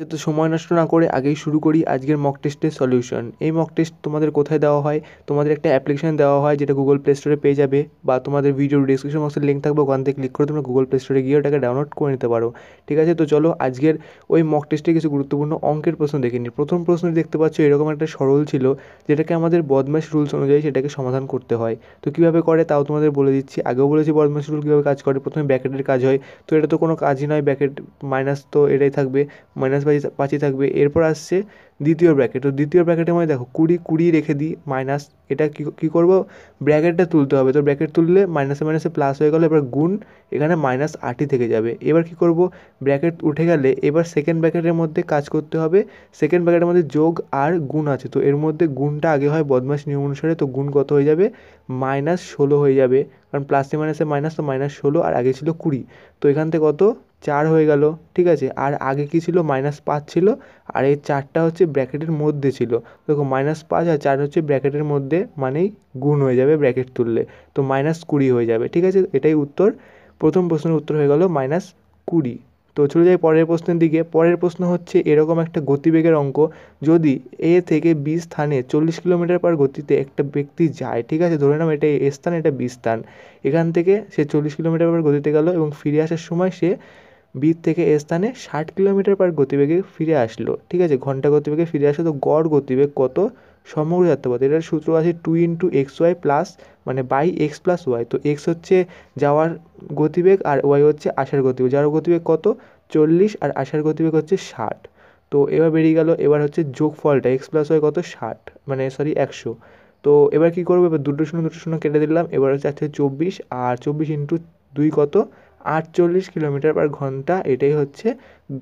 যেহেতু সময় নষ্ট না করে আগেই শুরু করি আজকের মক টেস্টের সলিউশন এই মক টেস্ট তোমাদের কোথায় দেওয়া হয় তোমাদের একটা অ্যাপ্লিকেশন দেওয়া হয় যেটা গুগল প্লে স্টোরে পেয়ে যাবে বা তোমাদের ভিডিও ডিসক্রিপশন বক্সের লিঙ্ক থাকবে ওখান থেকে ক্লিক করে তোমরা গুগল প্লে স্টোরে গিয়ে ওটাকে ডাউনলোড করে নিতে পারো ঠিক আছে তো চলো আজকের ওই মক টেস্টে কিছু গুরুত্বপূর্ণ অঙ্কের প্রশ্ন দেখে নিই প্রথম প্রশ্ন দেখতে পাচ্ছ এরকম একটা সরল ছিল যেটাকে আমাদের বদমাস রুলস অনুযায়ী সেটাকে সমাধান করতে হয় তো কীভাবে করে তাও তোমাদের বলে দিচ্ছি আগেও বলেছি বদমাস রুল কীভাবে কাজ করে প্রথমে ব্যাকেটের কাজ হয় তো এটা তো কোনো কাজই নয় ব্যাকেট মাইনাস তো এটাই থাকবে মাইনাস বাঁচিয়ে বাঁচিয়ে থাকবে এরপর আসছে দ্বিতীয় ব্র্যাকেট তো দ্বিতীয় ব্র্যাকেটে মানে মধ্যে দেখো কুড়ি কুড়ি রেখে দিই মাইনাস এটা কী কী করবো ব্র্যাকেটটা তুলতে হবে তো ব্র্যাকেট তুললে মাইনাসে মাইনাসে প্লাস হয়ে গেলো এবার গুণ এখানে মাইনাস আটই থেকে যাবে এবার কি করব ব্র্যাকেট উঠে গেলে এবার সেকেন্ড ব্র্যাকেটের মধ্যে কাজ করতে হবে সেকেন্ড ব্র্যাকেটের মধ্যে যোগ আর গুণ আছে তো এর মধ্যে গুণটা আগে হয় বদমাস নিয়ম অনুসারে তো গুণ কত হয়ে যাবে মাইনাস ষোলো হয়ে যাবে কারণ প্লাসে মাইনাসে মাইনাস তো মাইনাস ষোলো আর আগে ছিল কুড়ি তো এখান থেকে কত চার হয়ে গেল ঠিক আছে আর আগে কী ছিল মাইনাস পাঁচ ছিল আর এই চারটা হচ্ছে ব্র্যাকেটের মধ্যে ছিল দেখো মাইনাস পাঁচ আর চার হচ্ছে ব্র্যাকেটের মধ্যে মানেই গুণ হয়ে যাবে ব্র্যাকেট তুললে তো মাইনাস কুড়ি হয়ে যাবে ঠিক আছে এটাই উত্তর প্রথম প্রশ্নের উত্তর হয়ে গেল মাইনাস কুড়ি তো চলে যাই পরের প্রশ্নের দিকে পরের প্রশ্ন হচ্ছে এরকম একটা গতিবেগের অঙ্ক যদি এ থেকে বি স্থানে চল্লিশ কিলোমিটার পার গতিতে একটা ব্যক্তি যায় ঠিক আছে ধরে নাও এটা এ স্থান এটা বি স্থান এখান থেকে সে চল্লিশ কিলোমিটার পার গতিতে গেল এবং ফিরে আসার সময় সে বিদ থেকে এ স্থানে ষাট কিলোমিটার পার গতিবেগে ফিরে আসলো ঠিক আছে ঘন্টা গতিবেগে ফিরে আসলো তো গড় গতিবেগ কত সমগ্র যাত্রাপথ এটার সূত্র আছে two into X Y plus মানে বাই এক্স প্লাস ওয়াই তো এক্স হচ্ছে যাওয়ার গতিবেগ আর ওয়াই হচ্ছে আসার গতিবেগ যাওয়ার গতিবেগ কত চল্লিশ আর আসার গতিবেগ হচ্ছে ষাট তো এবার বেরিয়ে গেল এবার হচ্ছে যোগফলটা এক্স প্লাস ওয়াই কত ষাট মানে সরি একশো তো এবার কী করবো এবার দুটো শূন্য দুটো শূন্য কেটে দিলাম এবার হচ্ছে আছে চব্বিশ আর চব্বিশ ইন্টু দুই কত আটচল্লিশ কিলোমিটার পার ঘন্টা এটাই হচ্ছে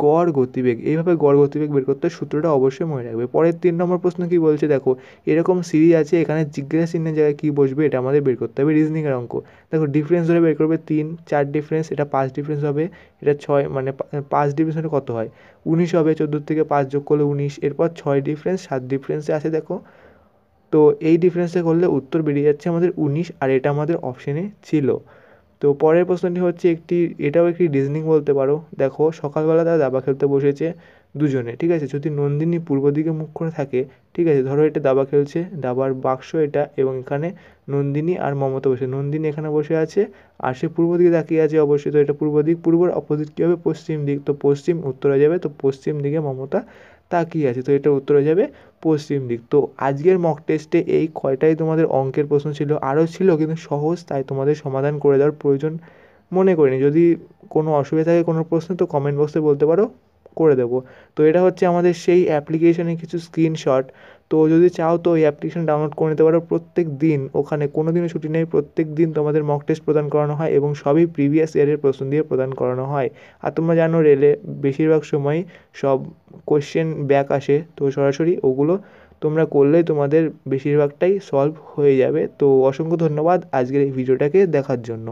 গড় গতিবেগ এইভাবে গড় গতিবেগ বের করতে সূত্রটা অবশ্যই মনে রাখবে পরের তিন নম্বর প্রশ্ন কী বলছে দেখো এরকম সিরিজ আছে এখানে জিজ্ঞাসা চিহ্নের জায়গায় কী বসবে এটা আমাদের বের করতে হবে রিজনিংয়ের অঙ্ক দেখো ডিফারেন্স ধরে বের করবে তিন চার ডিফারেন্স এটা পাঁচ ডিফারেন্স হবে এটা ছয় মানে পাঁচ ডিফারেন্স হলে কত হয় উনিশ হবে চোদ্দো থেকে পাঁচ যোগ করলে উনিশ এরপর ছয় ডিফারেন্স সাত ডিফারেন্সে আছে দেখো তো এই ডিফারেন্সে করলে উত্তর বেরিয়ে যাচ্ছে আমাদের উনিশ আর এটা আমাদের অপশানে ছিল তো পরের প্রশ্নটি হচ্ছে একটি এটাও একটি রিজনিং বলতে পারো দেখো সকালবেলা তারা দাবা খেলতে বসেছে দুজনে ঠিক আছে যদি নন্দিনী পূর্ব দিকে মুখ করে থাকে ঠিক আছে ধরো এটা দাবা খেলছে দাবার বাক্স এটা এবং এখানে নন্দিনী আর মমতা বসে নন্দিনী এখানে বসে আছে আর সে পূর্ব দিকে তাকিয়ে আছে অবশ্যই তো এটা পূর্ব দিক পূর্বর অপোজিট কী হবে পশ্চিম দিক তো পশ্চিম উত্তরে যাবে তো পশ্চিম দিকে মমতা তাকিয়ে আছে তো এটা উত্তরে যাবে পশ্চিম দিক তো আজকের মক টেস্টে এই কয়টাই তোমাদের অঙ্কের প্রশ্ন ছিল আরও ছিল কিন্তু সহজ তাই তোমাদের সমাধান করে দেওয়ার প্রয়োজন মনে করিনি যদি কোনো অসুবিধা থাকে কোনো প্রশ্ন তো কমেন্ট বক্সে বলতে পারো করে দেবো তো এটা হচ্ছে আমাদের সেই অ্যাপ্লিকেশনের কিছু স্ক্রিনশট তো যদি চাও তো ওই অ্যাপ্লিকেশন ডাউনলোড করে নিতে পারো প্রত্যেক দিন ওখানে কোনো দিনও ছুটি নেই প্রত্যেক দিন তোমাদের মক টেস্ট প্রদান করানো হয় এবং সবই প্রিভিয়াস ইয়ারের প্রশ্ন দিয়ে প্রদান করানো হয় আর তোমরা জানো রেলে বেশিরভাগ সময়ই সব কোয়েশ্চেন ব্যাক আসে তো সরাসরি ওগুলো তোমরা করলে তোমাদের বেশিরভাগটাই সলভ হয়ে যাবে তো অসংখ্য ধন্যবাদ আজকের এই ভিডিওটাকে দেখার জন্য